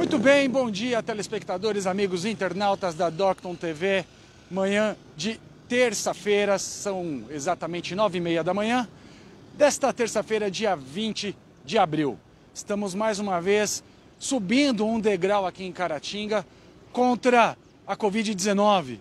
Muito bem, bom dia, telespectadores, amigos internautas da Docton TV. Manhã de terça-feira, são exatamente nove e meia da manhã, desta terça-feira, dia 20 de abril. Estamos mais uma vez subindo um degrau aqui em Caratinga contra a Covid-19.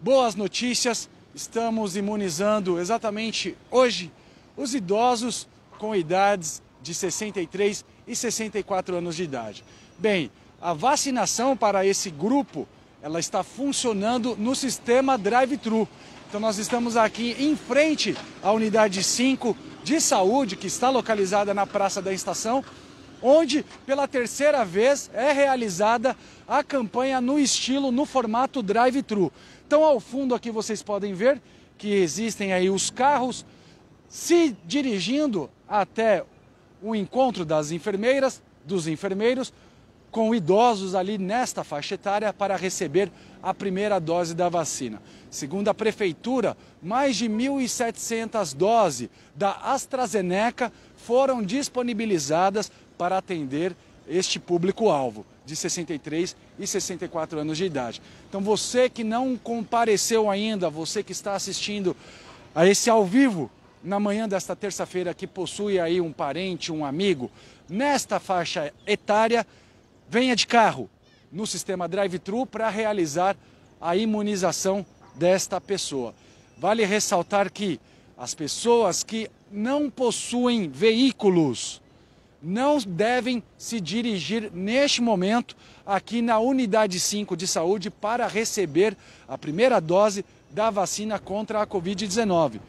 Boas notícias, estamos imunizando exatamente hoje os idosos com idades de 63 e 64 anos de idade. Bem, a vacinação para esse grupo, ela está funcionando no sistema drive-thru. Então nós estamos aqui em frente à unidade 5 de saúde, que está localizada na Praça da Estação, onde pela terceira vez é realizada a campanha no estilo, no formato drive-thru. Então ao fundo aqui vocês podem ver que existem aí os carros se dirigindo até o encontro das enfermeiras, dos enfermeiros, com idosos ali nesta faixa etária para receber a primeira dose da vacina. Segundo a prefeitura, mais de 1.700 doses da AstraZeneca foram disponibilizadas para atender este público-alvo de 63 e 64 anos de idade. Então você que não compareceu ainda, você que está assistindo a esse ao vivo na manhã desta terça-feira que possui aí um parente, um amigo nesta faixa etária, venha de carro no sistema drive-thru para realizar a imunização desta pessoa. Vale ressaltar que as pessoas que não possuem veículos não devem se dirigir neste momento aqui na unidade 5 de saúde para receber a primeira dose da vacina contra a Covid-19.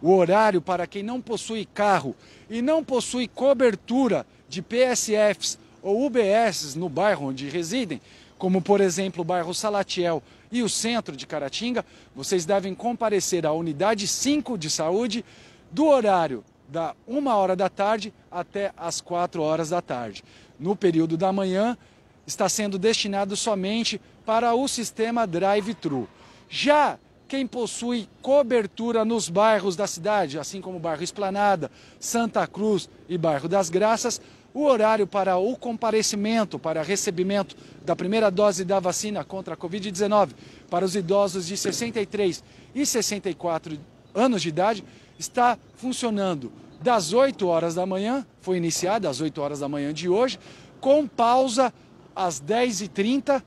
O horário para quem não possui carro e não possui cobertura de PSFs ou UBS no bairro onde residem, como por exemplo o bairro Salatiel e o centro de Caratinga, vocês devem comparecer à unidade 5 de saúde do horário da 1 hora da tarde até as 4 horas da tarde. No período da manhã, está sendo destinado somente para o sistema drive-thru. Já quem possui cobertura nos bairros da cidade, assim como o bairro Esplanada, Santa Cruz e bairro das Graças, o horário para o comparecimento, para recebimento da primeira dose da vacina contra a Covid-19 para os idosos de 63 e 64 anos de idade está funcionando das 8 horas da manhã, foi iniciada às 8 horas da manhã de hoje, com pausa às 10h30.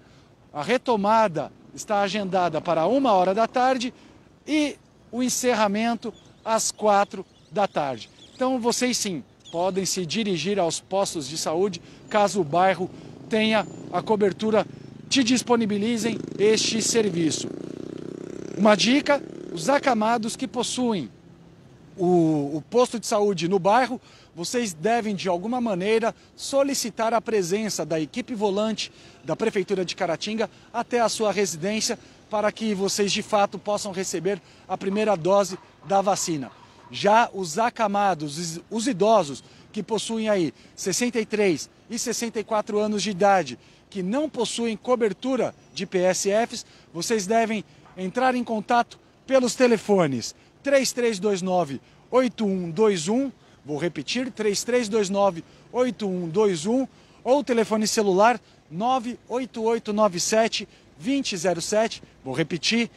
A retomada está agendada para 1 hora da tarde e o encerramento às 4 da tarde. Então, vocês sim podem se dirigir aos postos de saúde caso o bairro tenha a cobertura, te disponibilizem este serviço. Uma dica: os acamados que possuem o, o, posto de saúde no bairro, vocês devem de alguma maneira solicitar a presença da equipe volante da Prefeitura de Caratinga até a sua residência para que vocês de fato possam receber a primeira dose da vacina. Já os acamados, os idosos que possuem aí 63 e 64 anos de idade, que não possuem cobertura de PSFs, vocês devem entrar em contato pelos telefones 3329 8121, vou repetir, 3329 8121 ou telefone celular 98897 2007, vou repetir,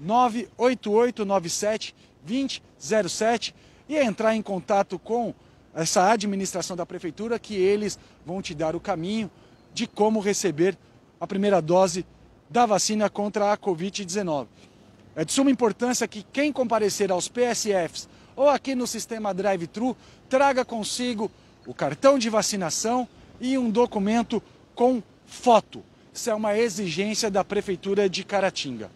98897 2007. 2007 e entrar em contato com essa administração da prefeitura que eles vão te dar o caminho de como receber a primeira dose da vacina contra a Covid-19. É de suma importância que quem comparecer aos PSFs ou aqui no sistema drive-thru traga consigo o cartão de vacinação e um documento com foto. Isso é uma exigência da Prefeitura de Caratinga.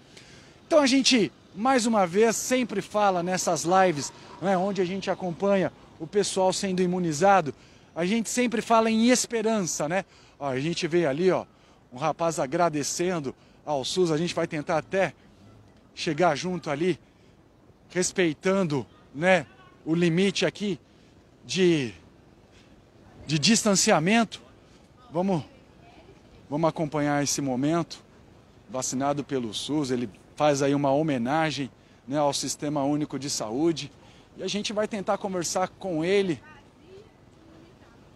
Então a gente mais uma vez, sempre fala nessas lives, né, onde a gente acompanha o pessoal sendo imunizado, a gente sempre fala em esperança, né? Ó, a gente vê ali, ó, um rapaz agradecendo ao SUS, a gente vai tentar até chegar junto ali, respeitando, né, o limite aqui de, de distanciamento. Vamos, vamos acompanhar esse momento, vacinado pelo SUS, ele faz aí uma homenagem né, ao Sistema Único de Saúde. E a gente vai tentar conversar com ele,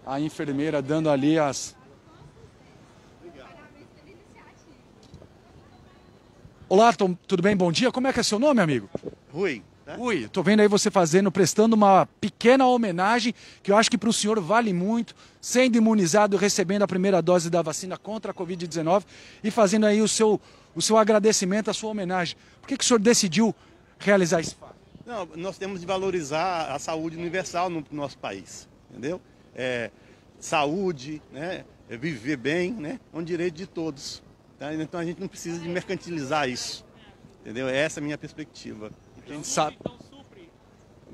a enfermeira dando ali as. Olá, tudo bem? Bom dia. Como é que é seu nome, amigo? Rui. Né? Rui, estou vendo aí você fazendo, prestando uma pequena homenagem que eu acho que para o senhor vale muito, sendo imunizado, recebendo a primeira dose da vacina contra a Covid-19 e fazendo aí o seu o seu agradecimento, a sua homenagem. Por que, que o senhor decidiu realizar esse fato? Não, nós temos de valorizar a saúde universal no nosso país, entendeu? É, saúde, né? É viver bem, né? É um direito de todos. Tá? Então a gente não precisa de mercantilizar isso, entendeu? É essa é a minha perspectiva. a gente então, sabe. Então,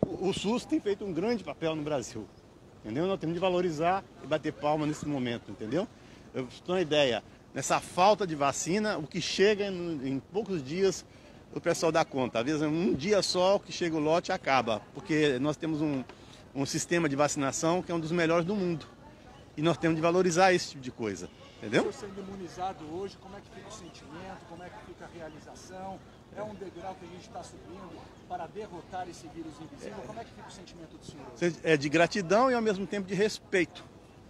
o, SUS tem feito um grande papel no Brasil, entendeu? Nós temos de valorizar e bater palma nesse momento, entendeu? Eu estou uma ideia nessa falta de vacina, o que chega em, em poucos dias o pessoal dá conta. Às vezes um dia só que chega o lote acaba, porque nós temos um, um sistema de vacinação que é um dos melhores do mundo. E nós temos de valorizar esse tipo de coisa, entendeu? Você sendo imunizado hoje, como é que fica o sentimento, como é que fica a realização? É um degrau que a gente está subindo para derrotar esse vírus invisível? Como é que fica o sentimento do senhor? É de gratidão e ao mesmo tempo de respeito,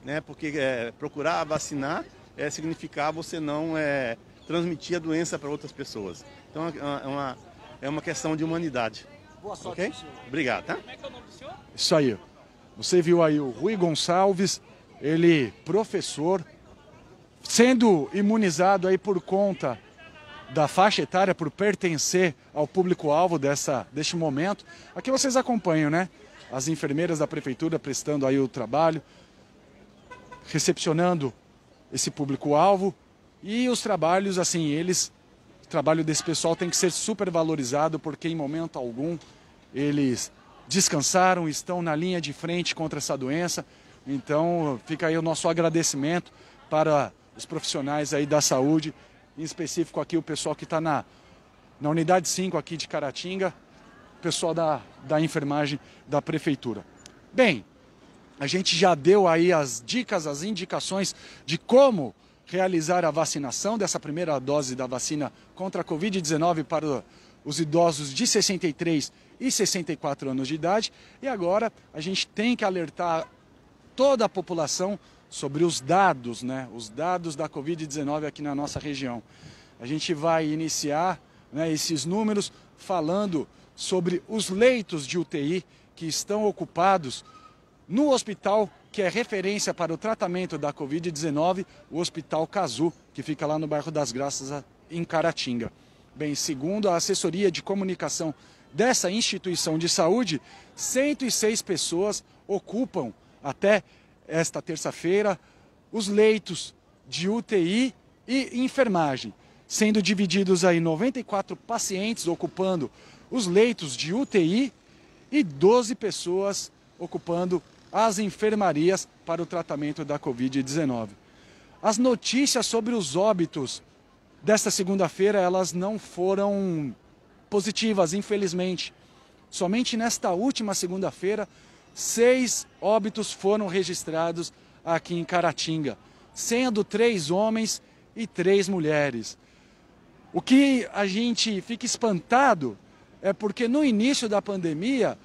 né? Porque é, procurar vacinar é, significar você não é, transmitir a doença para outras pessoas. Então é, é uma, é uma questão de humanidade. Boa sorte, okay? senhor. Obrigado, tá? Como é que é o nome do senhor? Isso aí. Você viu aí o Rui Gonçalves, ele professor, sendo imunizado aí por conta da faixa etária, por pertencer ao público-alvo dessa, deste momento. Aqui vocês acompanham, né? As enfermeiras da prefeitura prestando aí o trabalho, recepcionando esse público-alvo e os trabalhos, assim, eles, o trabalho desse pessoal tem que ser super valorizado porque em momento algum eles descansaram, estão na linha de frente contra essa doença. Então fica aí o nosso agradecimento para os profissionais aí da saúde, em específico aqui o pessoal que está na, na unidade 5 aqui de Caratinga, pessoal da, da enfermagem da prefeitura. Bem, a gente já deu aí as dicas, as indicações de como realizar a vacinação dessa primeira dose da vacina contra a Covid-19 para os idosos de 63 e 64 anos de idade. E agora a gente tem que alertar toda a população sobre os dados, né? Os dados da Covid-19 aqui na nossa região. A gente vai iniciar né, esses números falando sobre os leitos de UTI que estão ocupados no hospital que é referência para o tratamento da Covid-19, o Hospital Cazu, que fica lá no bairro das Graças, em Caratinga. Bem, segundo a assessoria de comunicação dessa instituição de saúde, 106 pessoas ocupam até esta terça-feira os leitos de UTI e enfermagem, sendo divididos aí 94 pacientes ocupando os leitos de UTI e 12 pessoas ocupando às enfermarias para o tratamento da Covid-19. As notícias sobre os óbitos desta segunda-feira, elas não foram positivas, infelizmente. Somente nesta última segunda-feira, seis óbitos foram registrados aqui em Caratinga, sendo três homens e três mulheres. O que a gente fica espantado é porque no início da pandemia,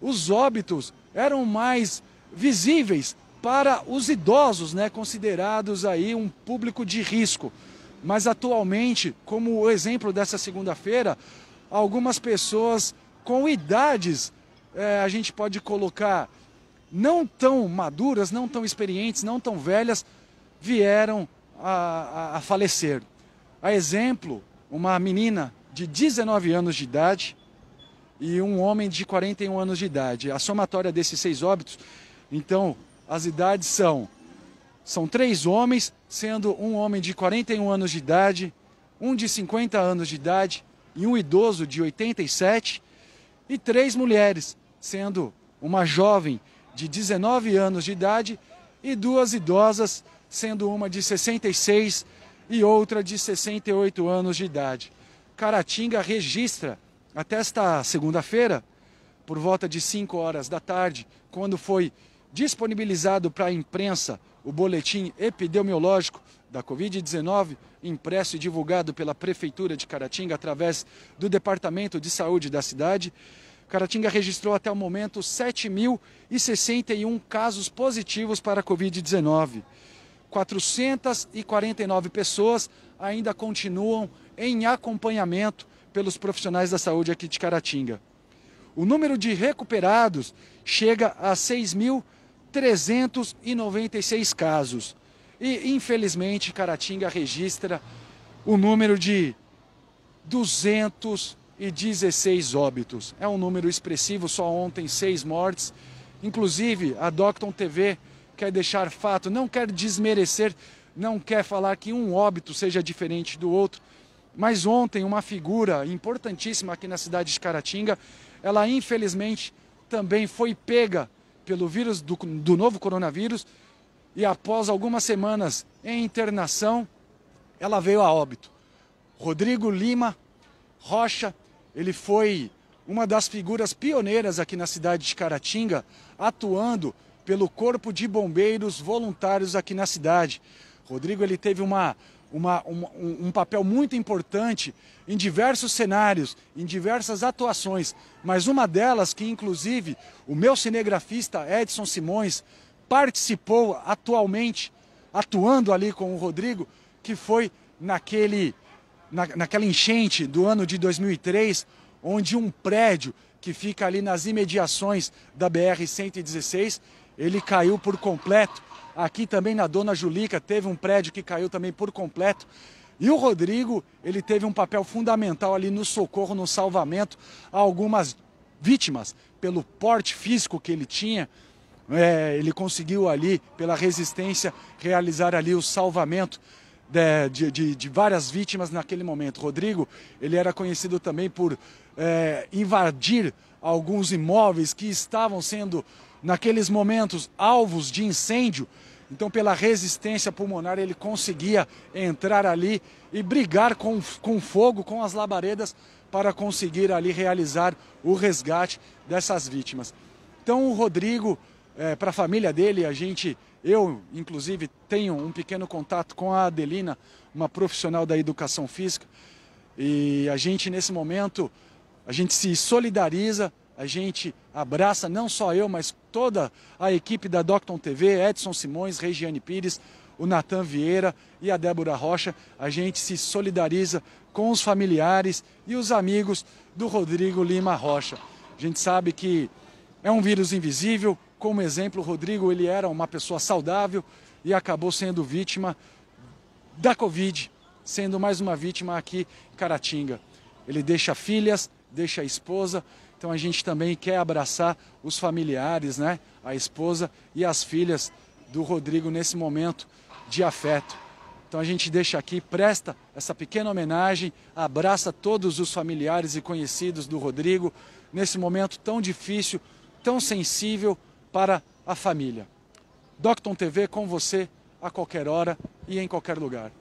os óbitos eram mais visíveis para os idosos, né, considerados aí um público de risco. Mas atualmente, como o exemplo dessa segunda-feira, algumas pessoas com idades, é, a gente pode colocar, não tão maduras, não tão experientes, não tão velhas, vieram a, a, a falecer. A exemplo, uma menina de 19 anos de idade e um homem de 41 anos de idade. A somatória desses seis óbitos então, as idades são: são três homens, sendo um homem de 41 anos de idade, um de 50 anos de idade e um idoso de 87, e três mulheres, sendo uma jovem de 19 anos de idade e duas idosas, sendo uma de 66 e outra de 68 anos de idade. Caratinga registra até esta segunda-feira, por volta de 5 horas da tarde, quando foi disponibilizado para a imprensa o boletim epidemiológico da Covid-19, impresso e divulgado pela Prefeitura de Caratinga através do Departamento de Saúde da cidade. Caratinga registrou até o momento 7.061 casos positivos para a Covid-19. 449 pessoas ainda continuam em acompanhamento pelos profissionais da saúde aqui de Caratinga. O número de recuperados chega a 6.000 396 casos. E, infelizmente, Caratinga registra o número de 216 óbitos. É um número expressivo, só ontem seis mortes. Inclusive, a Docton TV quer deixar fato, não quer desmerecer, não quer falar que um óbito seja diferente do outro. Mas ontem, uma figura importantíssima aqui na cidade de Caratinga, ela infelizmente também foi pega pelo vírus do, do novo coronavírus e após algumas semanas em internação, ela veio a óbito. Rodrigo Lima Rocha, ele foi uma das figuras pioneiras aqui na cidade de Caratinga, atuando pelo Corpo de Bombeiros Voluntários aqui na cidade. Rodrigo ele teve uma uma, um um papel muito importante em diversos cenários, em diversas atuações, mas uma delas que, inclusive, o meu cinegrafista Edson Simões participou atualmente, atuando ali com o Rodrigo, que foi naquele, na, naquela enchente do ano de 2003, onde um prédio que fica ali nas imediações da BR-116, ele caiu por completo Aqui também na Dona Julica teve um prédio que caiu também por completo. E o Rodrigo, ele teve um papel fundamental ali no socorro, no salvamento a algumas vítimas, pelo porte físico que ele tinha. É, ele conseguiu ali, pela resistência, realizar ali o salvamento é, de, de, de, várias vítimas naquele momento. Rodrigo, ele era conhecido também por é, invadir alguns imóveis que estavam sendo, naqueles momentos, alvos de incêndio. Então, pela resistência pulmonar, ele conseguia entrar ali e brigar com, com fogo, com as labaredas, para conseguir ali realizar o resgate dessas vítimas. Então, o Rodrigo, é, para a família dele, a gente, eu inclusive, tenho um pequeno contato com a Adelina, uma profissional da educação física, e a gente, nesse momento, a gente se solidariza, a gente abraça não só eu, mas toda a equipe da Docton TV, Edson Simões, Regiane Pires, o Natan Vieira e a Débora Rocha. A gente se solidariza com os familiares e os amigos do Rodrigo Lima Rocha. A gente sabe que é um vírus invisível. Como exemplo, o Rodrigo ele era uma pessoa saudável e acabou sendo vítima da Covid, sendo mais uma vítima aqui em Caratinga. Ele deixa filhas, deixa a esposa então a gente também quer abraçar os familiares, né? A esposa e as filhas do Rodrigo nesse momento de afeto. Então a gente deixa aqui, presta essa pequena homenagem, abraça todos os familiares e conhecidos do Rodrigo nesse momento tão difícil, tão sensível para a família. Docton TV com você a qualquer hora e em qualquer lugar.